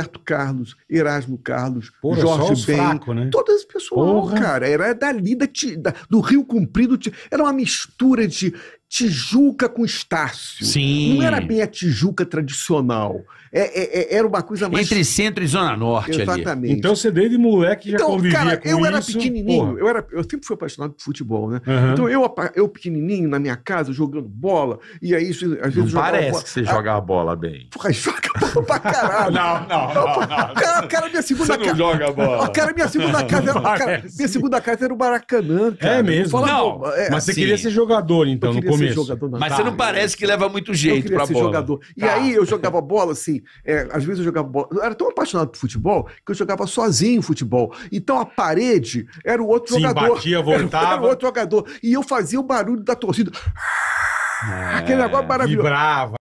Roberto Carlos, Erasmo Carlos, Porra, Jorge Ben, fraco, né? todas as pessoas, Porra. cara, era dali da, da, do Rio Comprido, era uma mistura de Tijuca com Estácio. Sim. Não era bem a Tijuca tradicional. É, é, é era uma coisa mais. Entre centro e Zona Norte. Exatamente. Ali. Então você desde moleque já então, convivia cara, com eu isso. Era pequenininho, eu era Eu sempre fui apaixonado por futebol, né? Uhum. Então eu, eu pequenininho na minha casa jogando bola. E aí, às vezes, não Parece bola. que você joga a ah, bola bem. Porra, joga a bola pra caralho. não, não, não, não, não. Cara, cara, minha segunda casa. Você não joga a bola. Cara, minha segunda casa era. Cara, minha segunda casa era o Maracanã. É cara. É mesmo. Fala, não, é, mas assim, você queria ser jogador, então, no começo jogador na Mas você não parece né? que leva muito jeito pra bola. jogador. E Tá. aí eu jogava bola assim, é, às vezes eu jogava bola. Eu era tão apaixonado por futebol que eu jogava sozinho futebol. Então a parede era o outro Sim, jogador. batia, voltava. Era o outro jogador. E eu fazia o barulho da torcida. É, Aquele negócio maravilhoso. Vibrava.